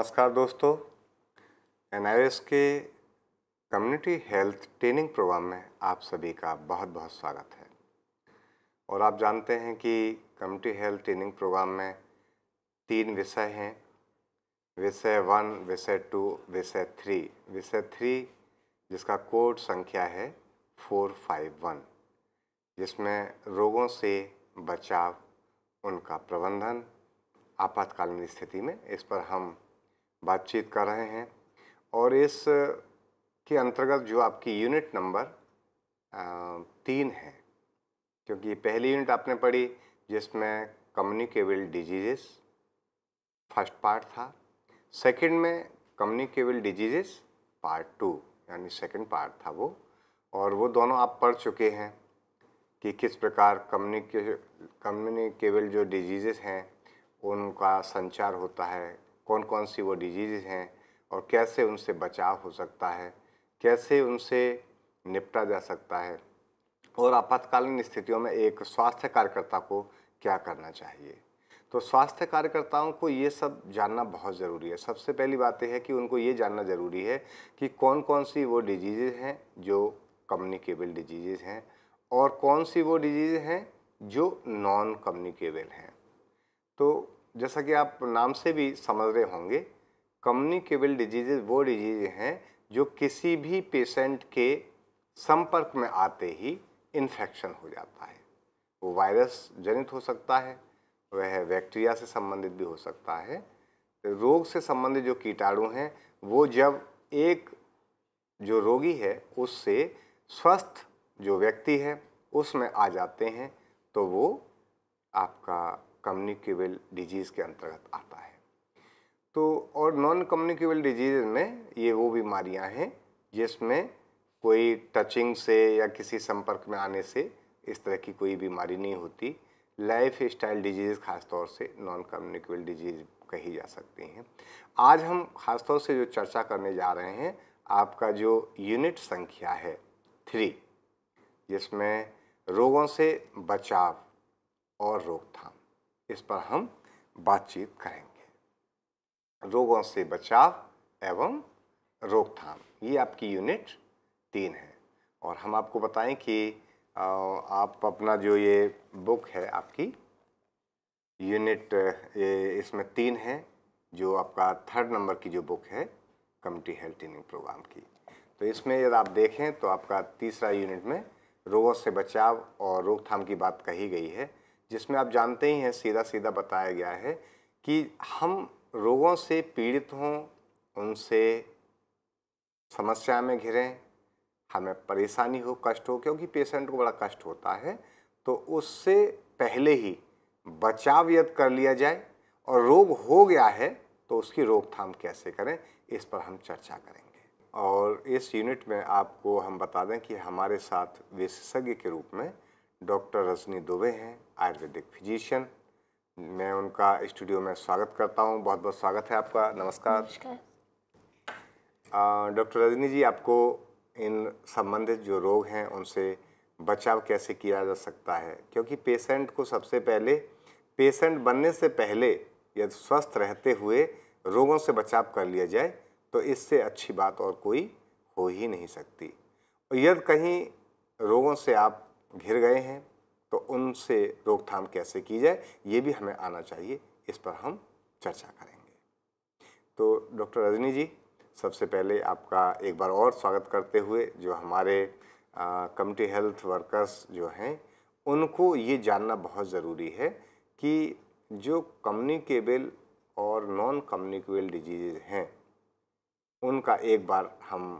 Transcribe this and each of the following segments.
नमस्कार दोस्तों एन के कम्युनिटी हेल्थ ट्रेनिंग प्रोग्राम में आप सभी का बहुत बहुत स्वागत है और आप जानते हैं कि कम्युनिटी हेल्थ ट्रेनिंग प्रोग्राम में तीन विषय हैं विषय वन विषय टू विषय थ्री विषय थ्री जिसका कोड संख्या है फोर फाइव वन जिसमें रोगों से बचाव उनका प्रबंधन आपातकालीन स्थिति में इस पर हम बातचीत कर रहे हैं और इस के अंतर्गत जो आपकी यूनिट नंबर तीन है क्योंकि पहली यूनिट आपने पढ़ी जिसमें कम्युनिकेबल डिजीजेस फर्स्ट पार्ट था सेकंड में कम्युनिकेबल डिजीजेस पार्ट टू यानी सेकंड पार्ट था वो और वो दोनों आप पढ़ चुके हैं कि किस प्रकार कम्युनिके कम्युनिकेबल जो डिजीज़ हैं उनका संचार होता है कौन कौन सी वो डिजीज़ हैं और कैसे उनसे बचाव हो सकता है कैसे उनसे निपटा जा सकता है और आपातकालीन स्थितियों में एक स्वास्थ्य कार्यकर्ता को क्या करना चाहिए तो स्वास्थ्य कार्यकर्ताओं को ये सब जानना बहुत ज़रूरी है सबसे पहली बात यह है कि उनको ये जानना ज़रूरी है कि कौन कौन सी वो डिजीज़ हैं जो कम्युनिकेबल डिजीज़ हैं और कौन सी वो डिजीज़ हैं जो नॉन कम्युनिकेबल हैं तो जैसा कि आप नाम से भी समझ रहे होंगे कम्युनिकेबल डिजीजेज वो डिजीज़ हैं जो किसी भी पेशेंट के संपर्क में आते ही इन्फेक्शन हो जाता है वो वायरस जनित हो सकता है वह बैक्टीरिया से संबंधित भी हो सकता है रोग से संबंधित जो कीटाणु हैं वो जब एक जो रोगी है उससे स्वस्थ जो व्यक्ति है उसमें आ जाते हैं तो वो आपका कम्युनिकेबल डिजीज़ के अंतर्गत आता है तो और नॉन कम्युनिकेबल डिजीज़ में ये वो बीमारियां हैं जिसमें कोई टचिंग से या किसी संपर्क में आने से इस तरह की कोई बीमारी नहीं होती लाइफ स्टाइल डिजीज़ ख़ासतौर से नॉन कम्युनिकेबल डिजीज़ कही जा सकती हैं आज हम ख़ासतौर से जो चर्चा करने जा रहे हैं आपका जो यूनिट संख्या है थ्री जिसमें रोगों से बचाव और रोकथाम इस पर हम बातचीत करेंगे रोगों से बचाव एवं रोकथाम ये आपकी यूनिट तीन है और हम आपको बताएं कि आप अपना जो ये बुक है आपकी यूनिट इसमें तीन है जो आपका थर्ड नंबर की जो बुक है कम्युनिटी हेल्थ ट्रेनिंग प्रोग्राम की तो इसमें यदि आप देखें तो आपका तीसरा यूनिट में रोगों से बचाव और रोकथाम की बात कही गई है जिसमें आप जानते ही हैं सीधा सीधा बताया गया है कि हम रोगों से पीड़ित हों उनसे समस्या में घिरें हमें परेशानी हो कष्ट हो क्योंकि पेशेंट को बड़ा कष्ट होता है तो उससे पहले ही बचाव यद कर लिया जाए और रोग हो गया है तो उसकी रोकथाम कैसे करें इस पर हम चर्चा करेंगे और इस यूनिट में आपको हम बता दें कि हमारे साथ विशेषज्ञ के रूप में डॉक्टर रजनी दुबे हैं आयुर्वेदिक फिजिशियन मैं उनका स्टूडियो में स्वागत करता हूं बहुत बहुत स्वागत है आपका नमस्कार नमस्कार डॉक्टर रजनी जी आपको इन संबंधित जो रोग हैं उनसे बचाव कैसे किया जा सकता है क्योंकि पेशेंट को सबसे पहले पेशेंट बनने से पहले यदि स्वस्थ रहते हुए रोगों से बचाव कर लिया जाए तो इससे अच्छी बात और कोई हो ही नहीं सकती यदि कहीं रोगों से आप घिर गए हैं तो उनसे रोकथाम कैसे की जाए ये भी हमें आना चाहिए इस पर हम चर्चा करेंगे तो डॉक्टर रजनी जी सबसे पहले आपका एक बार और स्वागत करते हुए जो हमारे कम्युनिटी हेल्थ वर्कर्स जो हैं उनको ये जानना बहुत ज़रूरी है कि जो कम्युनिकेबल और नॉन कम्युनिकेबल डिजीज़ हैं उनका एक बार हम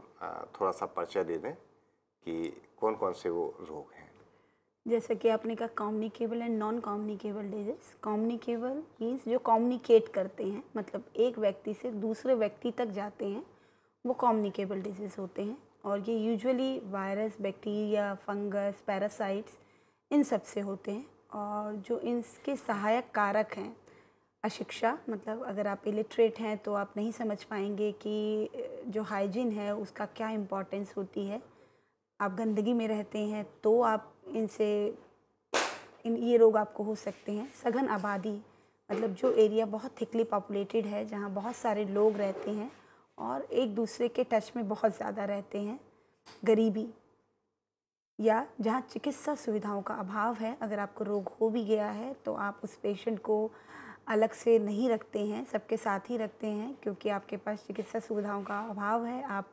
थोड़ा सा परिचय दे दें कि कौन कौन से वो रोग हैं जैसे कि आपने कहा communicable and non communicable disease communicable means जो कॉम्युनिकेट करते हैं मतलब एक व्यक्ति से दूसरे व्यक्ति तक जाते हैं वो कॉम्युनिकेबल डिजीज़ होते हैं और ये usually virus bacteria fungus parasites इन सब से होते हैं और जो इनके सहायक कारक हैं अशिक्षा मतलब अगर आप इलिटरेट हैं तो आप नहीं समझ पाएंगे कि जो हाइजीन है उसका क्या इम्पोर्टेंस होती है आप गंदगी में रहते हैं तो आप इनसे इन ये रोग आपको हो सकते हैं सघन आबादी मतलब जो एरिया बहुत थिकली पॉपुलेटेड है जहाँ बहुत सारे लोग रहते हैं और एक दूसरे के टच में बहुत ज़्यादा रहते हैं गरीबी या जहाँ चिकित्सा सुविधाओं का अभाव है अगर आपको रोग हो भी गया है तो आप उस पेशेंट को अलग से नहीं रखते हैं सबके साथ ही रखते हैं क्योंकि आपके पास चिकित्सा सुविधाओं का अभाव है आप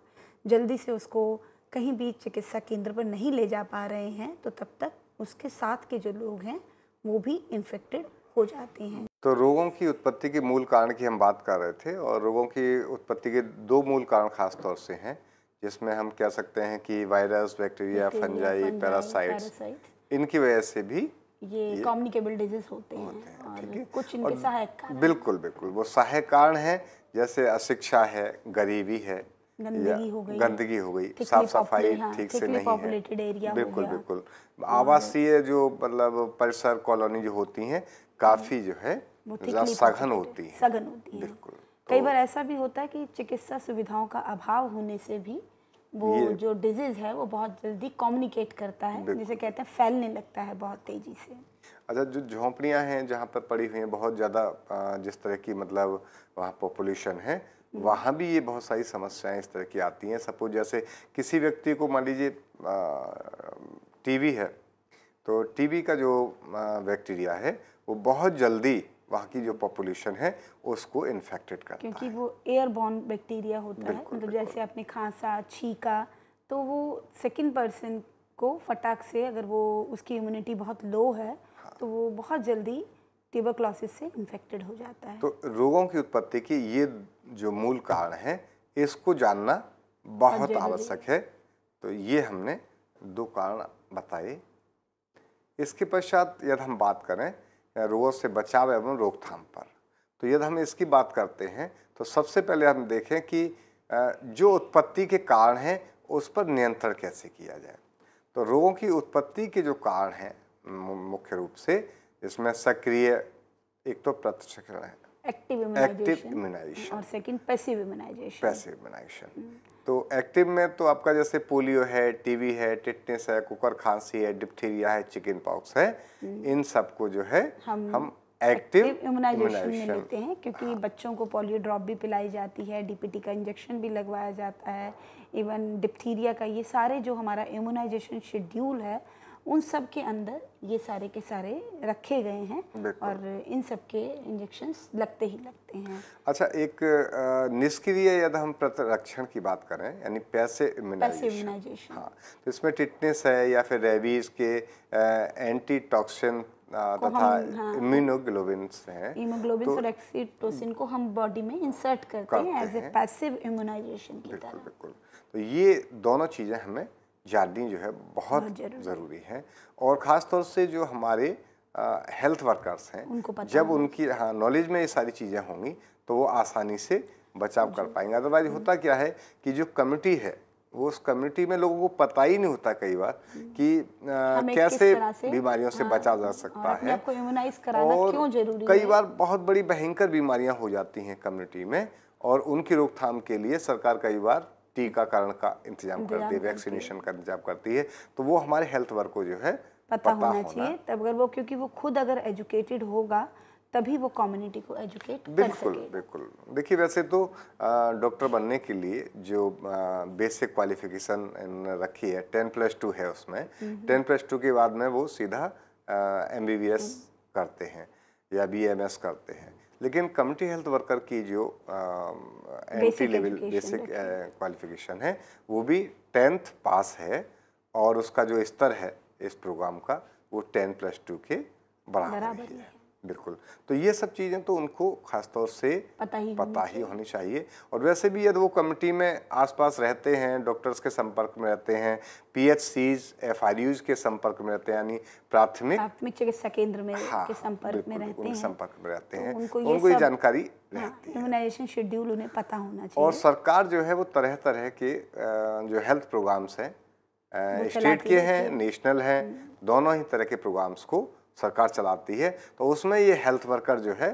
जल्दी से उसको कहीं भी चिकित्सा केंद्र पर नहीं ले जा पा रहे हैं तो तब तक उसके साथ के जो लोग हैं वो भी इन्फेक्टेड हो जाते हैं तो रोगों की उत्पत्ति के मूल कारण की हम बात कर रहे थे और रोगों की उत्पत्ति के दो मूल कारण खास तौर से हैं जिसमें हम कह सकते हैं कि वायरस बैक्टीरिया फंजाई पैरासाइट इनकी वजह से भी ये कॉम्युनिकेबल डिजीज होते, होते हैं, ठीक है कुछ इनके सहायक कारण बिल्कुल बिल्कुल वो सहायक कारण है जैसे अशिक्षा है गरीबी है गंदगी हो गई साफ सफाई हाँ, ठीक से नहीं है एरिया बिल्कुल बिल्कुल आवासीय जो मतलब परिसर कॉलोनी जो होती है काफ़ी हम्म। जो है मतलब सघन होती है सघन होती है बिल्कुल तो कई बार ऐसा भी होता है कि चिकित्सा सुविधाओं का अभाव होने से भी वो जो डिजीज है वो बहुत जल्दी कम्युनिकेट करता है जिसे कहते हैं फैलने लगता है बहुत तेजी से अच्छा जो झोंपड़ियाँ हैं जहाँ पर पड़ी हुई हैं बहुत ज़्यादा जिस तरह की मतलब वहाँ पॉपुलेशन है वहाँ भी ये बहुत सारी समस्याएं इस तरह की आती हैं सपोज जैसे किसी व्यक्ति को मान लीजिए टीवी है तो टीवी का जो बैक्टीरिया है वो बहुत जल्दी वहाँ की जो पॉपुलेशन है उसको इन्फेक्टेड करता क्योंकि है। वो एयरबॉर्न बैक्टीरिया होता है मतलब जैसे आपने खांसा छीका तो वो सेकंड पर्सन को फटाक से अगर वो उसकी इम्यूनिटी बहुत लो है हाँ। तो वो बहुत जल्दी ट्यूबरक्लोसिस से इन्फेक्टेड हो जाता है तो रोगों की उत्पत्ति की ये जो मूल कारण है इसको जानना बहुत हाँ, आवश्यक है तो ये हमने दो कारण बताए इसके पश्चात यदि हम बात करें रोगों से बचाव एवं रोकथाम पर तो यदि हम इसकी बात करते हैं तो सबसे पहले हम देखें कि जो उत्पत्ति के कारण हैं उस पर नियंत्रण कैसे किया जाए तो रोगों की उत्पत्ति के जो कारण हैं मुख्य रूप से इसमें सक्रिय एक तो प्रतिक्षण है एक्टिव इम्यूनाइजेशन इम्यूनाइजेशन और second passive immunization passive immunization तो एक्टिव में तो आपका जैसे पोलियो है टीवी है टिटनेस है कुकर खांसी है डिप्थीरिया है चिकन पॉक्स है हम्म। इन सब को जो है हम, हम एक्टिव इम्यूनाइजेशन में लेते हैं क्योंकि हाँ। बच्चों को पोलियो ड्रॉप भी पिलाई जाती है डीपीटी का इंजेक्शन भी लगवाया जाता है इवन डिप्थीरिया का ये सारे जो हमारा इम्यूनाइजेशन शेड्यूल है उन सब के अंदर ये सारे के सारे रखे गए हैं और इन सब के इंजेक्शन लगते ही लगते हैं अच्छा एक निष्क्रिय यदि हम प्रतिरक्षण की बात करें यानी पैसे इम्यूनाइजेशन हाँ तो इसमें टिटनेस है या फिर रेबीज के एंटी टॉक्सिन तथा इम्यूनोग्लोबिन हैं और एक्सीटोसिन को हम बॉडी हाँ, हाँ। तो में इंसर्ट करते हैं एज ए पैसिव इम्यूनाइजेशन की तरह बिल्कुल तो ये दोनों चीज़ें हमें जाननी जो है बहुत हाँ, जरूरी, जरूरी है और ख़ास तौर से जो हमारे आ, हेल्थ वर्कर्स हैं उनको पता जब उनकी हाँ नॉलेज में ये सारी चीज़ें होंगी तो वो आसानी से बचाव कर पाएंगे अदरवाइज होता हम्म। क्या है कि जो कम्युनिटी है वो उस कम्युनिटी में लोगों को पता ही नहीं होता कई बार हम्म। कि आ, कैसे बीमारियों से हाँ, बचा जा हाँ, सकता है और कई बार बहुत बड़ी भयंकर बीमारियां हो जाती हैं कम्युनिटी में और उनकी रोकथाम के लिए सरकार कई बार टीकाकरण का इंतजाम करती है वैक्सीनेशन का इंतजाम करती है तो वो हमारे हेल्थ वर्क को जो है पता, पता होना चाहिए तब अगर वो क्योंकि वो खुद अगर एजुकेटेड होगा तभी वो कम्युनिटी को एजुकेट बिल्कुल बिल्कुल देखिए वैसे तो डॉक्टर बनने के लिए जो बेसिक क्वालिफिकेशन रखी है टेन प्लस टू है उसमें टेन प्लस टू के बाद में वो सीधा एम बी बी एस करते हैं या बी एम एस करते हैं लेकिन कम्युनिटी हेल्थ वर्कर की जो एंट्री लेवल बेसिक क्वालिफिकेशन है वो भी टेंथ पास है और उसका जो स्तर है इस प्रोग्राम का वो टेन प्लस टू के बराबर है बिल्कुल तो ये सब चीज़ें तो उनको खासतौर से पता ही पता ही होनी चाहिए और वैसे भी यदि वो कमिटी में आसपास रहते हैं डॉक्टर्स के संपर्क में रहते हैं P H Cs F R Us के संपर्क में रहते हैं यानी प्राथमिक प्राथमिक चिकित्सा केंद्र में हाँ, के संपर्क में रहते हैं संपर्क में रहते तो हैं उनको तो ये, उनको ये जानकारी इम्यूनाइजेशन हाँ, शेड्यूल उन्हें पता होना चाहिए और सरकार जो है वो तरह तरह के जो हेल्थ प्रोग्राम्स हैं स्टेट के हैं नेशनल हैं हम्म। दोनों ही तरह के प्रोग्राम्स को सरकार चलाती है तो उसमें ये हेल्थ वर्कर जो है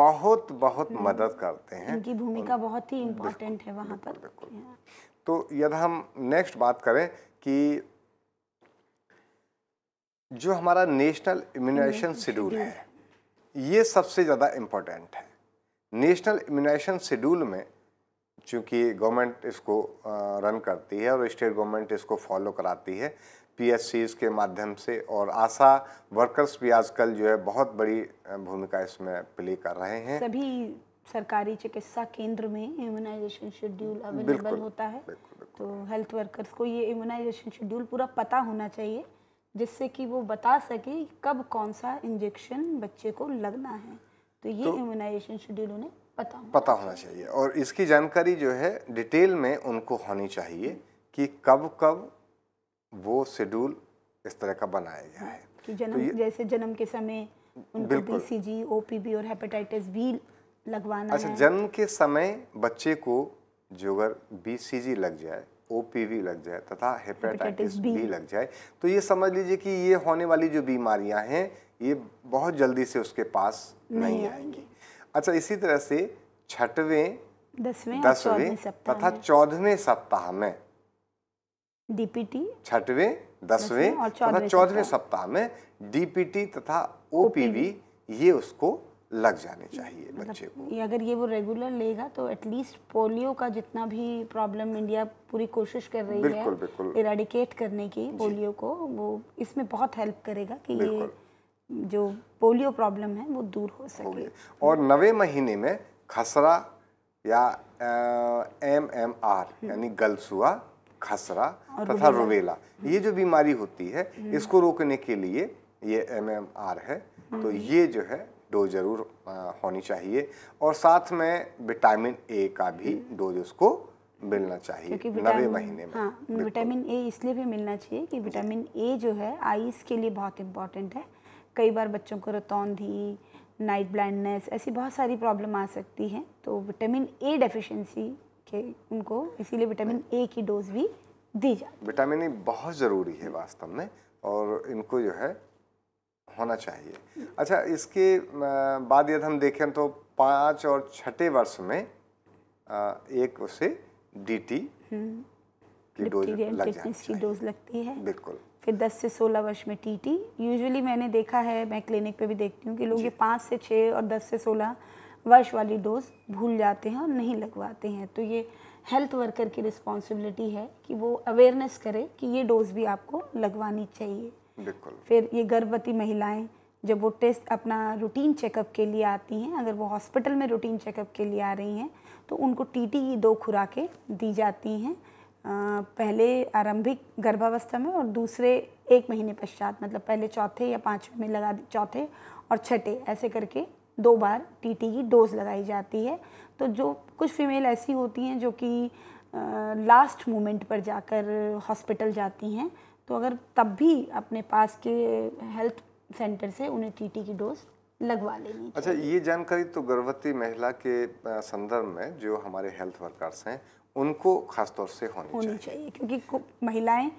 बहुत बहुत हम्म। मदद करते हैं इनकी भूमिका बहुत ही इम्पोर्टेंट है वहाँ पर बिल्कुल तो यदि हम नेक्स्ट बात करें कि जो हमारा नेशनल इम्यूनाइजेशन शेड्यूल है ये सबसे ज़्यादा इम्पोर्टेंट है नेशनल इम्यूनाइजेशन शेड्यूल में चूँकि गवर्नमेंट इसको रन करती है और स्टेट गवर्नमेंट इसको फॉलो कराती है पी के माध्यम से और आशा वर्कर्स भी आजकल जो है बहुत बड़ी भूमिका इसमें प्ले कर रहे हैं सभी सरकारी चिकित्सा केंद्र में इम्यूनाइजेशन शेड्यूल अवेलेबल होता है बिल्कुल, बिल्कुल। तो हेल्थ वर्कर्स को ये इम्यूनाइजेशन शेड्यूल पूरा पता होना चाहिए जिससे कि वो बता सके कब कौन सा इंजेक्शन बच्चे को लगना है तो ये इम्यूनाइजेशन तो, शेड्यूल उन्हें पता होना पता होना चाहिए और इसकी जानकारी जो है डिटेल में उनको होनी चाहिए कि कब कब वो शेड्यूल इस तरह का बनाया गया है कि जन्म तो जैसे जन्म के समय उनको बीसीजी ओपीबी और हेपेटाइटिस बी लगवाना अच्छा जन्म के समय बच्चे को जो अगर बीसीजी लग जाए ओपीवी लग जाए तथा हेपेटाइटिस बी लग जाए तो ये समझ लीजिए कि ये होने वाली जो बीमारियां हैं ये बहुत जल्दी से उसके पास नहीं, नहीं आएंगी अच्छा इसी तरह से छठवें दसवें दसवें तथा चौदहवें सप्ताह में डीपीटी छठवें दसवें तथा चौदहवें सप्ताह में डीपीटी तथा ओपीवी ये उसको लग जाने चाहिए मतलब बच्चे को ये अगर ये वो रेगुलर लेगा तो एटलीस्ट पोलियो का जितना भी प्रॉब्लम इंडिया पूरी कोशिश कर रही बिल्कुल, है बिल्कुल इराडिकेट करने की पोलियो को वो इसमें बहुत हेल्प करेगा कि ये जो पोलियो प्रॉब्लम है वो दूर हो सके और नवे महीने में खसरा या एम एम आर यानी गलसुआ खसरा तथा रुबेला हम्म। ये जो बीमारी होती है हम्म। इसको रोकने के लिए ये एम है तो हम्म। ये जो है डोज जरूर होनी चाहिए और साथ में विटामिन ए का भी डोज उसको मिलना चाहिए नवे महीने में हाँ विटामिन ए इसलिए भी मिलना चाहिए कि विटामिन ए जो है आईज के लिए बहुत इम्पोर्टेंट है कई बार बच्चों को रतौंधी नाइट ब्लाइंडनेस ऐसी बहुत सारी प्रॉब्लम आ सकती हैं तो विटामिन ए डेफिशिएंसी के उनको इसीलिए विटामिन ए की डोज भी दी जाती विटामिन ए e बहुत ज़रूरी है वास्तव में और इनको जो है होना चाहिए अच्छा इसके बाद यदि हम देखें तो पाँच और छठे वर्ष में एक उसे डी टी हम्म। की डोज लगती है बिल्कुल फिर 10 से 16 वर्ष में टीटी यूजुअली मैंने देखा है मैं क्लिनिक पे भी देखती हूँ कि लोग ये 5 से 6 और 10 से 16 वर्ष वाली डोज़ भूल जाते हैं और नहीं लगवाते हैं तो ये हेल्थ वर्कर की रिस्पॉन्सिबिलिटी है कि वो अवेयरनेस करे कि ये डोज़ भी आपको लगवानी चाहिए बिल्कुल फिर ये गर्भवती महिलाएं जब वो टेस्ट अपना रूटीन चेकअप के लिए आती हैं अगर वो हॉस्पिटल में रूटीन चेकअप के लिए आ रही हैं तो उनको टी की दो खुराकें दी जाती हैं पहले आरंभिक गर्भावस्था में और दूसरे एक महीने पश्चात मतलब पहले चौथे या पाँचवें में लगा चौथे और छठे ऐसे करके दो बार टीटी की डोज लगाई जाती है तो जो कुछ फीमेल ऐसी होती हैं जो कि लास्ट मोमेंट पर जाकर हॉस्पिटल जाती हैं तो अगर तब भी अपने पास के हेल्थ सेंटर से उन्हें टीटी की डोज लगवा लेनी अच्छा ये जानकारी तो गर्भवती महिला के संदर्भ में जो हमारे हेल्थ वर्कर्स हैं उनको खासतौर से होनी, होनी चाहिए, चाहिए क्योंकि महिलाएं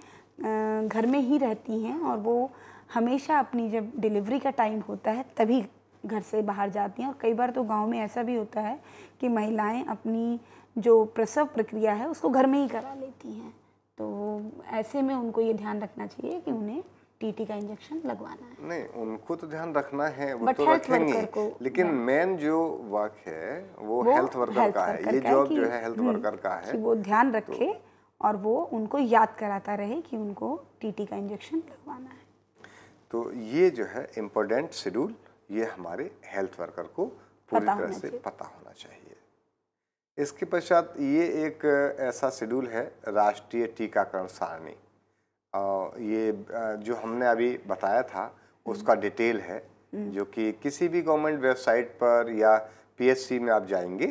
घर में ही रहती हैं और वो हमेशा अपनी जब डिलीवरी का टाइम होता है तभी घर से बाहर जाती हैं और कई बार तो गांव में ऐसा भी होता है कि महिलाएं अपनी जो प्रसव प्रक्रिया है उसको घर में ही करा लेती हैं तो ऐसे में उनको ये ध्यान रखना चाहिए कि उन्हें टीटी का इंजेक्शन लगवाना है नहीं उनको तो ध्यान रखना है वो तो रखेंगे लेकिन मेन जो वर्क है वो, वो हेल्थ वर्कर का है ये जॉब जो है हेल्थ हम्म, वर्कर का है वो ध्यान तो रखे और वो उनको याद कराता रहे कि उनको टीटी का इंजेक्शन लगवाना है तो ये जो है इम्पोर्टेंट शेड्यूल ये हमारे हेल्थ वर्कर को पूरी तरह से पता होना चाहिए इसके पश्चात ये एक ऐसा शेड्यूल है राष्ट्रीय टीकाकरण सारणी ये जो हमने अभी बताया था हम्म। उसका डिटेल है हम्म। जो कि किसी भी गवर्नमेंट वेबसाइट पर या पीएससी में आप जाएंगे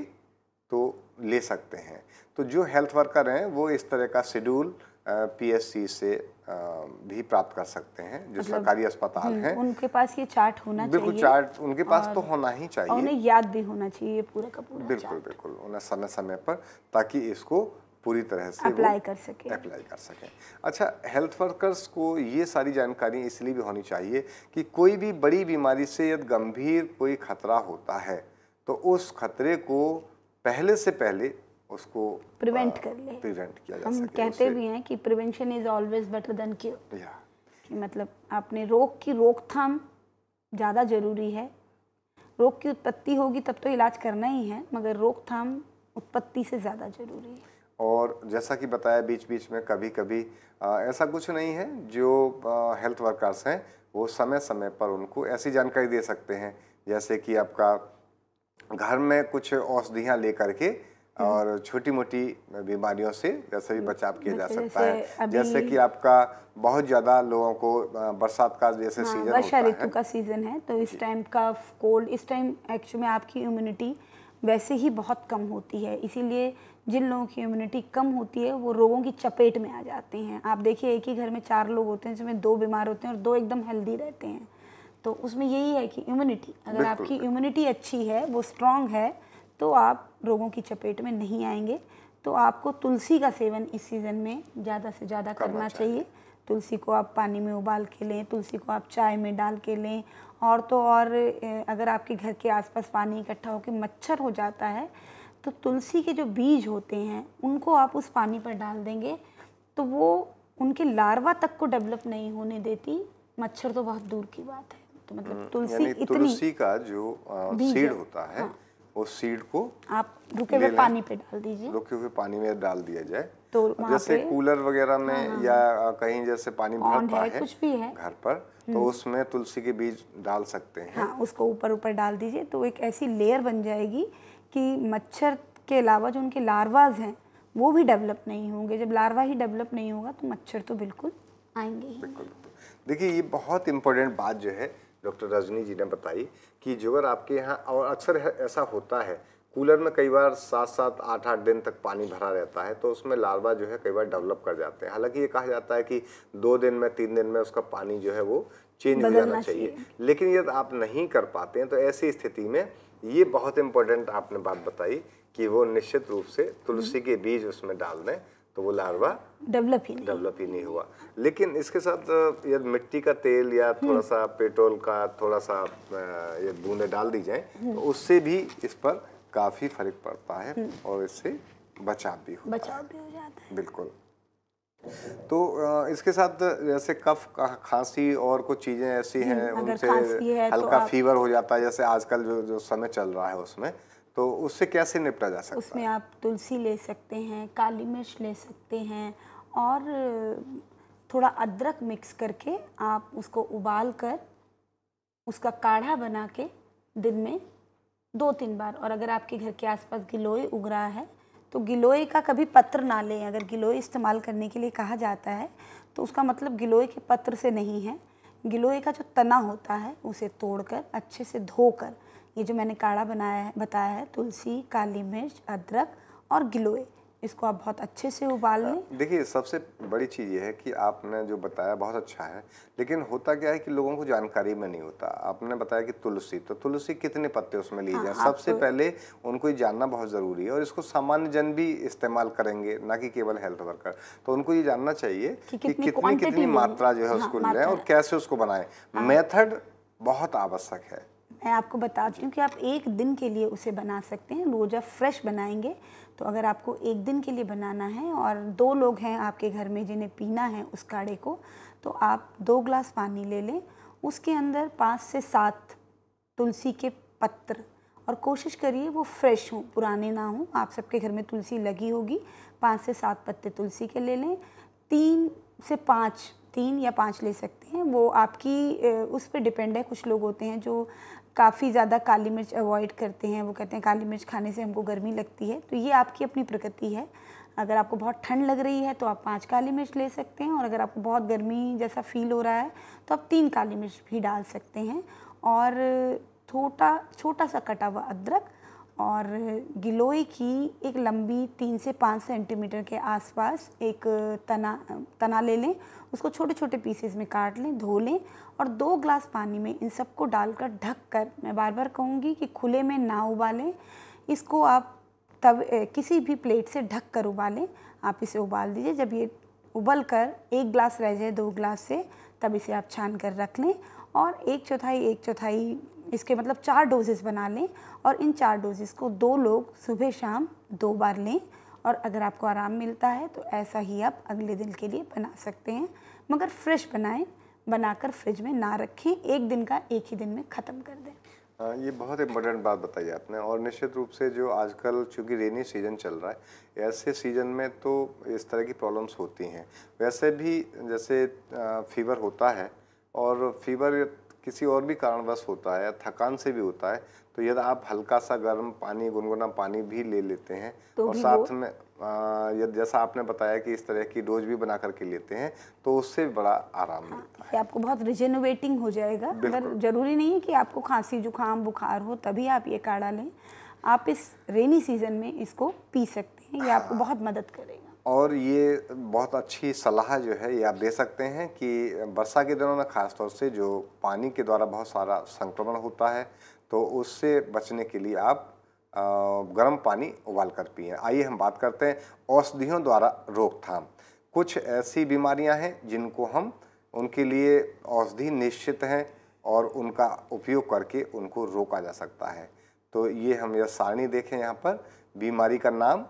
तो ले सकते हैं तो जो हेल्थ वर्कर हैं वो इस तरह का शेड्यूल पीएससी से भी प्राप्त कर सकते हैं जो मतलब सरकारी अस्पताल हम्म, हैं उनके पास ये चार्ट होना बिल्कुल चाहिए बिल्कुल चार्ट उनके पास तो होना ही चाहिए उन्हें याद भी होना चाहिए पूरा का पूरा बिल्कुल बिल्कुल उन्हें समय समय पर ताकि इसको पूरी तरह से अप्लाई कर सके अप्लाई कर सकें अच्छा हेल्थ वर्कर्स को ये सारी जानकारी इसलिए भी होनी चाहिए कि कोई भी बड़ी बीमारी से यदि गंभीर कोई खतरा होता है तो उस खतरे को पहले से पहले उसको प्रिवेंट कर ले प्रिवेंट किया जा हम कहते भी हैं कि prevention is always better than cure कि मतलब आपने रोग की रोकथाम ज़्यादा ज़रूरी है रोग की उत्पत्ति होगी तब तो इलाज करना ही है मगर रोकथाम उत्पत्ति से ज़्यादा ज़रूरी है और जैसा कि बताया बीच बीच में कभी कभी आ, ऐसा कुछ नहीं है जो आ, हेल्थ वर्कर्स हैं वो समय समय पर उनको ऐसी जानकारी दे सकते हैं जैसे कि आपका घर में कुछ औषधियाँ लेकर के हम्म। और छोटी मोटी बीमारियों से वैसे भी बचाव किया जा सकता है जैसे कि आपका बहुत ज़्यादा लोगों को बरसात का जैसे हाँ, सीजन वर्षा ऋतु का सीज़न है तो इस टाइम का कोल्ड इस टाइम एक्चुअली में आपकी इम्यूनिटी वैसे ही बहुत कम होती है इसीलिए जिन लोगों की इम्यूनिटी कम होती है वो रोगों की चपेट में आ जाते हैं आप देखिए एक ही घर में चार लोग होते हैं जिसमें दो बीमार होते हैं और दो एकदम हेल्दी रहते हैं तो उसमें यही है कि इम्यूनिटी अगर आपकी इम्यूनिटी अच्छी है वो स्ट्रांग है तो आप रोगों की चपेट में नहीं आएंगे तो आपको तुलसी का सेवन इस सीज़न में ज़्यादा से ज़्यादा करना चाहिए तुलसी को आप पानी में उबाल के लें तुलसी को आप चाय में डाल के लें और तो और अगर आपके घर के आसपास पानी इकट्ठा होकर मच्छर हो जाता है तो तुलसी के जो बीज होते हैं उनको आप उस पानी पर डाल देंगे तो वो उनके लार्वा तक को डेवलप नहीं होने देती मच्छर तो बहुत दूर की बात है तो मतलब हम्म, तुलसी इतनी तुलसी का जो सीड होता है हाँ, उस सीड को आप रुके हुए पानी पे डाल दीजिए रुके हुए पानी में डाल दिया जाए तो जैसे कूलर वगैरह में हाँ, हाँ। या कहीं जैसे पानी भरता है, है कुछ भी है घर पर तो हम्म। उसमें तुलसी के बीज डाल सकते हैं हाँ, उसको ऊपर ऊपर डाल दीजिए तो एक ऐसी लेयर बन जाएगी कि मच्छर के अलावा जो उनके लार्वाज हैं वो भी डेवलप नहीं होंगे जब लार्वा ही डेवलप नहीं होगा तो मच्छर तो बिल्कुल आएंगे ही देखिए ये बहुत इम्पोर्टेंट बात जो है डॉक्टर रजनी जी ने बताई कि जो अगर आपके यहाँ और अक्सर ऐसा होता है कूलर में कई बार सात सात आठ आठ दिन तक पानी भरा रहता है तो उसमें लार्वा जो है कई बार डेवलप कर जाते हैं हालांकि ये कहा जाता है कि दो दिन में तीन दिन में उसका पानी जो है वो चेंज हो जाना चाहिए लेकिन यदि आप नहीं कर पाते हैं तो ऐसी स्थिति में ये बहुत इम्पोर्टेंट आपने बात बताई कि वो निश्चित रूप से तुलसी के बीज उसमें डाल दें तो वो लार्वा डेवलप ही डेवलप ही नहीं हुआ लेकिन इसके साथ यदि मिट्टी का तेल या हम्म। थोड़ा सा पेट्रोल का थोड़ा सा ये बूंदे डाल दी जाए तो हम्म। उससे भी इस पर काफ़ी फर्क पड़ता है हम्म। और इससे बचाव भी होता बचाव भी हो जाता है बिल्कुल तो इसके साथ जैसे कफ खांसी और कुछ चीज़ें ऐसी हैं उनसे है, तो हल्का तो फीवर हो जाता है जैसे आजकल जो जो समय चल रहा है उसमें तो उससे कैसे निपटा जा सकता है उसमें आप तुलसी ले सकते हैं काली मिर्च ले सकते हैं और थोड़ा अदरक मिक्स करके आप उसको उबाल कर उसका काढ़ा बना के दिन में दो तीन बार और अगर आपके घर के आसपास गिलोय उग रहा है तो गिलोय का कभी पत्र ना लें अगर गिलोय इस्तेमाल करने के लिए कहा जाता है तो उसका मतलब गिलोय के पत्र से नहीं है गिलोय का जो तना होता है उसे तोड़कर अच्छे से धोकर ये जो मैंने काढ़ा बनाया है बताया है तुलसी काली मिर्च अदरक और गिलोय इसको आप बहुत अच्छे से उबाल लें देखिए सबसे बड़ी चीज़ ये है कि आपने जो बताया बहुत अच्छा है लेकिन होता क्या है कि लोगों को जानकारी में नहीं होता आपने बताया कि तुलसी तो तुलसी कितने पत्ते उसमें लिए हाँ, जाए सबसे तो... पहले उनको ये जानना बहुत ज़रूरी है और इसको सामान्य जन भी इस्तेमाल करेंगे ना कि केवल हेल्थ वर्कर तो उनको ये जानना चाहिए कि कितनी कितनी मात्रा जो है हाँ, उसको लें और कैसे उसको बनाएं हाँ। मेथड बहुत आवश्यक है मैं आपको बताती हूँ कि आप एक दिन के लिए उसे बना सकते हैं रोजा फ्रेश बनाएंगे तो अगर आपको एक दिन के लिए बनाना है और दो लोग हैं आपके घर में जिन्हें पीना है उस काढ़े को तो आप दो ग्लास पानी ले लें उसके अंदर पाँच से सात तुलसी के पत्र और कोशिश करिए वो फ्रेश हों पुराने ना हों आप सबके घर में तुलसी लगी होगी पाँच से सात पत्ते तुलसी के ले लें तीन से पाँच तीन या पाँच ले सकते हैं वो आपकी उस पर डिपेंड है कुछ लोग होते हैं जो काफ़ी ज़्यादा काली मिर्च अवॉइड करते हैं वो कहते हैं काली मिर्च खाने से हमको गर्मी लगती है तो ये आपकी अपनी प्रकृति है अगर आपको बहुत ठंड लग रही है तो आप पाँच काली मिर्च ले सकते हैं और अगर आपको बहुत गर्मी जैसा फील हो रहा है तो आप तीन काली मिर्च भी डाल सकते हैं और छोटा छोटा सा कटा हुआ अदरक और गिलोय की एक लंबी तीन से पाँच सेंटीमीटर के आसपास एक तना तना ले लें उसको छोटे छोटे पीसेस में काट लें धो लें और दो ग्लास पानी में इन सबको डालकर ढक कर मैं बार बार कहूँगी कि खुले में ना उबालें इसको आप तब किसी भी प्लेट से ढक कर उबालें आप इसे उबाल दीजिए जब ये उबल कर एक ग्लास रह जाए दो ग्लास से तब इसे आप छान कर रख लें और एक चौथाई एक चौथाई इसके मतलब चार डोजेस बना लें और इन चार डोजेस को दो लोग सुबह शाम दो बार लें और अगर आपको आराम मिलता है तो ऐसा ही आप अगले दिन के लिए बना सकते हैं मगर फ्रेश बनाएं बनाकर फ्रिज में ना रखें एक दिन का एक ही दिन में ख़त्म कर दें आ, ये बहुत इम्पोर्टेंट बात बताई आपने और निश्चित रूप से जो आजकल चूंकि रेनी सीजन चल रहा है ऐसे सीजन में तो इस तरह की प्रॉब्लम्स होती हैं वैसे भी जैसे फीवर होता है और फीवर किसी और भी कारणवश होता है या थकान से भी होता है तो यदि आप हल्का सा गर्म पानी गुनगुना पानी भी ले लेते हैं तो और साथ में यदि जैसा आपने बताया कि इस तरह की डोज भी बना करके लेते हैं तो उससे बड़ा आराम हाँ, मिलता है आपको बहुत रिजेनोवेटिंग हो जाएगा अगर जरूरी नहीं है कि आपको खांसी जुकाम बुखार हो तभी आप ये काढ़ा लें आप इस रेनी सीजन में इसको पी सकते हैं ये हाँ। आपको बहुत मदद करेगा और ये बहुत अच्छी सलाह जो है ये आप दे सकते हैं कि वर्षा के दिनों में ख़ासतौर से जो पानी के द्वारा बहुत सारा संक्रमण होता है तो उससे बचने के लिए आप गर्म पानी उबाल कर पिए आइए हम बात करते हैं औषधियों द्वारा रोकथाम कुछ ऐसी बीमारियां हैं जिनको हम उनके लिए औषधि निश्चित हैं और उनका उपयोग करके उनको रोका जा सकता है तो ये हम यह सारणी देखें यहाँ पर बीमारी का नाम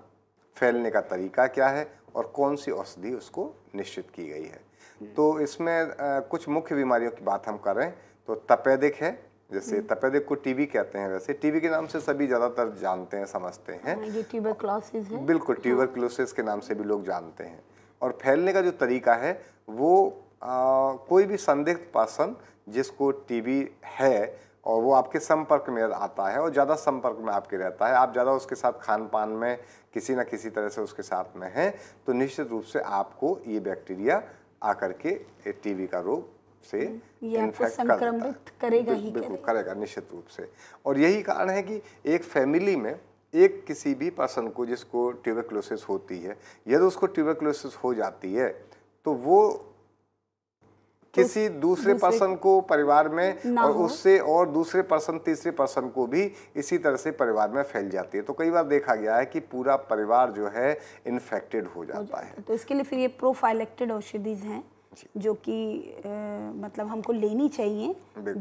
फैलने का तरीका क्या है और कौन सी औषधि उसको निश्चित की गई है तो इसमें आ, कुछ मुख्य बीमारियों की बात हम कर रहे हैं तो तपेदिक है जैसे हम्म। तपेदिक को टीबी कहते हैं वैसे टीबी के नाम से सभी ज़्यादातर जानते हैं समझते हैं हाँ, ये ट्यूबरक्लोसिस है बिल्कुल ट्यूबरक्लोसिस हाँ। के नाम से भी लोग जानते हैं और फैलने का जो तरीका है वो आ, कोई भी संदिग्ध पासन जिसको टीबी है और वो आपके संपर्क में आता है और ज़्यादा संपर्क में आपके रहता है आप ज़्यादा उसके साथ खान पान में किसी न किसी तरह से उसके साथ में हैं तो निश्चित रूप से आपको ये बैक्टीरिया आकर के टीबी का रोग से हम्म, कर करेगा ही बिल्कुल करेगा, करेगा निश्चित रूप से और यही कारण है कि एक फैमिली में एक किसी भी पर्सन को जिसको ट्यूबरक्लोसिस होती है यदि उसको ट्यूबरक्लोसिस हो जाती है तो वो तो किसी दूसरे पर्सन को परिवार में और उससे और दूसरे पर्सन तीसरे पर्सन को भी इसी तरह से परिवार में फैल जाती है तो कई बार देखा गया है कि पूरा परिवार जो है इन्फेक्टेड हो जाता है तो इसके लिए फिर ये प्रोफाइलेक्टेड औषधीज हैं जो कि मतलब हमको लेनी चाहिए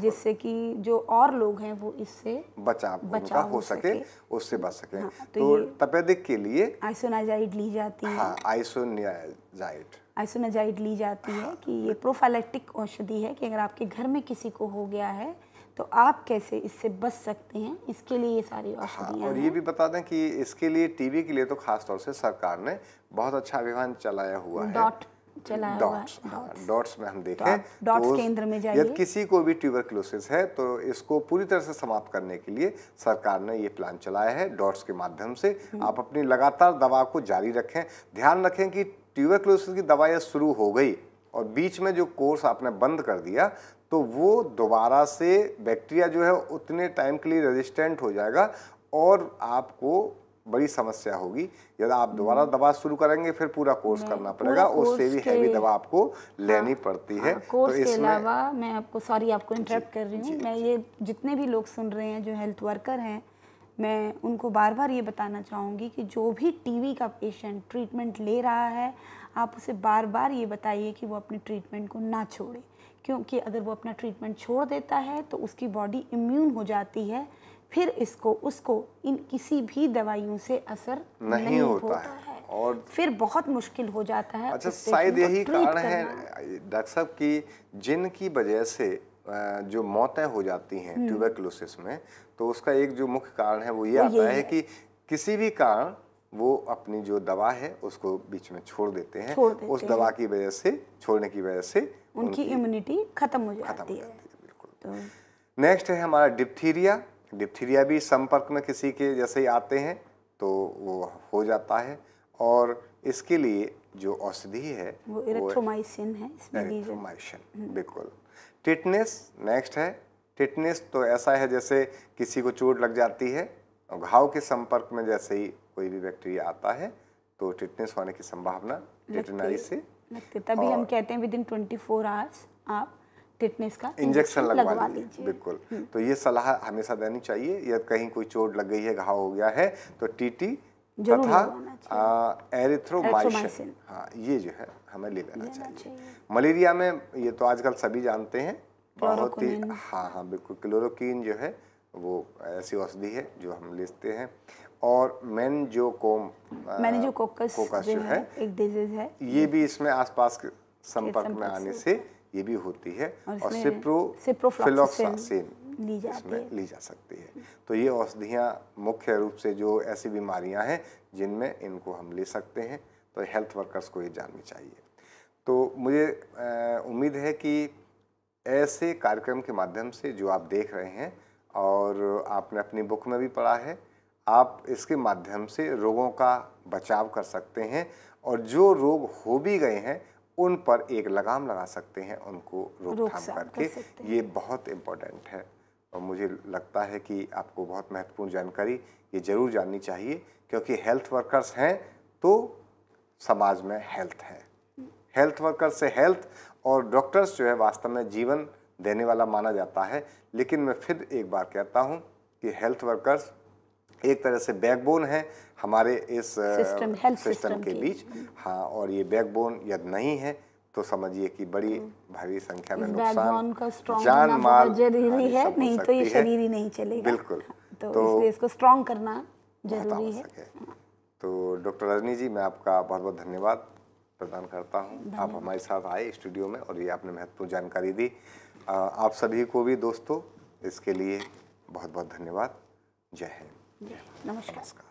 जिससे कि जो और लोग हैं वो इससे बचा बचा हो सके, उससे बच सके हाँ, तो, तो तपेदिक के लिए आइसोनाजाइड ली जाती है हाँ, आइसोनियाजाइड आइसोनाजाइड ली जाती है कि ये प्रोफाइलेक्टिक औषधि है कि अगर आपके घर में किसी को हो गया है तो आप कैसे इससे बच सकते हैं इसके लिए ये सारी हाँ, औषधियाँ हाँ, और ये भी बता दें कि इसके लिए टीबी के लिए तो खास तौर से सरकार ने बहुत अच्छा अभियान चलाया हुआ है डॉट चलाया हाँ, डॉट्स डॉट्स में हम देखें डॉट्स तो केंद्र में जाइए यदि किसी को भी क्लोसिस है तो इसको पूरी तरह से समाप्त करने के लिए सरकार ने ये प्लान चलाया है डॉट्स के माध्यम से हम्म। आप अपनी लगातार दवा को जारी रखें ध्यान रखें कि ट्यूबरक्लोसिस की दवाइयाँ शुरू हो गई और बीच में जो कोर्स आपने बंद कर दिया तो वो दोबारा से बैक्टीरिया जो है उतने टाइम के लिए रेजिस्टेंट हो जाएगा और आपको बड़ी समस्या होगी यदि आप दोबारा हम्म। दवा शुरू करेंगे फिर पूरा कोर्स करना पड़ेगा उससे भी हैवी दवा आपको हाँ, लेनी हाँ, पड़ती है हाँ, कोर्स तो के अलावा मैं आपको सॉरी आपको इंटरप्ट कर रही हूँ मैं ये जितने भी लोग सुन रहे हैं जो हेल्थ वर्कर हैं मैं उनको बार बार ये बताना चाहूँगी कि जो भी टीवी का पेशेंट ट्रीटमेंट ले रहा है आप उसे बार बार ये बताइए कि वो अपने ट्रीटमेंट को ना छोड़े क्योंकि अगर वो अपना ट्रीटमेंट छोड़ देता है तो उसकी बॉडी इम्यून हो जाती है फिर इसको उसको इन किसी भी दवाइयों से असर नहीं, नहीं होता, होता है।, और फिर बहुत मुश्किल हो जाता है अच्छा शायद यही कारण है डॉक्टर साहब की जिनकी वजह से जो मौतें हो जाती हैं ट्यूबरकुलोसिस हम्म। में तो उसका एक जो मुख्य कारण है वो ये आता है, है कि किसी भी कारण वो अपनी जो दवा है उसको बीच में छोड़ देते हैं छोड़ देते उस दवा की वजह से छोड़ने की वजह से उनकी इम्यूनिटी खत्म हो जाती, खत्म हो जाती है बिल्कुल नेक्स्ट तो है हमारा डिप्थीरिया डिप्थीरिया भी संपर्क में किसी के जैसे ही आते हैं तो वो हो जाता है और इसके लिए जो औषधि है वो एरिथ्रोमाइसिन है एरिथ्रोमाइसिन हम्म। बिल्कुल टिटनेस नेक्स्ट है टिटनेस तो ऐसा है जैसे किसी को चोट लग जाती है और घाव के संपर्क में जैसे ही कोई भी बैक्टीरिया आता है तो टिटनेस होने की संभावना टिटनरी से तभी हम कहते हैं within twenty four hours आप टिटनेस का इंजेक्शन लगवा लीजिए बिल्कुल हम्म। तो ये सलाह हमेशा देनी चाहिए या कहीं कोई चोट लग गई है घाव हो गया है तो टीटी तथा एरिथ्रोमाइसिन हाँ ये जो है हमें ले लेना चाहिए मलेरिया में ये तो आजकल सभी जानते हैं बहुत ही हाँ हाँ बिल्कुल क्लोरोकिन जो है वो ऐसी औषधि है जो हम लेते हैं और मैन जो कोम मैन जो कोकस, कोकस जो है, है एक डिजीज है ये भी इसमें आसपास के संपर्क में आने से ये भी होती है और सिप्रो सिप्रोफिलोक्सासिन इसमें ली जा सकती है तो ये औषधियाँ मुख्य रूप से जो ऐसी बीमारियाँ हैं जिनमें इनको हम ले सकते हैं तो हेल्थ वर्कर्स को ये जाननी चाहिए तो मुझे उम्मीद है कि ऐसे कार्यक्रम के माध्यम से जो आप देख रहे हैं और आपने अपनी बुक में भी पढ़ा है आप इसके माध्यम से रोगों का बचाव कर सकते हैं और जो रोग हो भी गए हैं उन पर एक लगाम लगा सकते हैं उनको रोकथाम करके कर ये बहुत इम्पोर्टेंट है और मुझे लगता है कि आपको बहुत महत्वपूर्ण जानकारी ये ज़रूर जाननी चाहिए क्योंकि हेल्थ वर्कर्स हैं तो समाज में हेल्थ है हेल्थ वर्कर से हेल्थ और डॉक्टर्स जो है वास्तव में जीवन देने वाला माना जाता है लेकिन मैं फिर एक बार कहता हूँ कि हेल्थ वर्कर्स एक तरह से बैकबोन है हमारे इस सिस्टम के बीच हाँ और ये बैकबोन यदि नहीं है तो समझिए कि बड़ी हम्म। भारी संख्या में नुकसान जान माल जरूरी है नहीं तो ये शरीर ही नहीं चलेगा बिल्कुल हाँ, तो, तो इसलिए इसको स्ट्रॉन्ग करना जरूरी है तो डॉक्टर रजनी जी मैं आपका बहुत बहुत धन्यवाद प्रदान करता हूँ आप हमारे साथ आए स्टूडियो में और ये आपने महत्वपूर्ण जानकारी दी आप सभी को भी दोस्तों इसके लिए बहुत बहुत धन्यवाद जय हिंद नमस्कार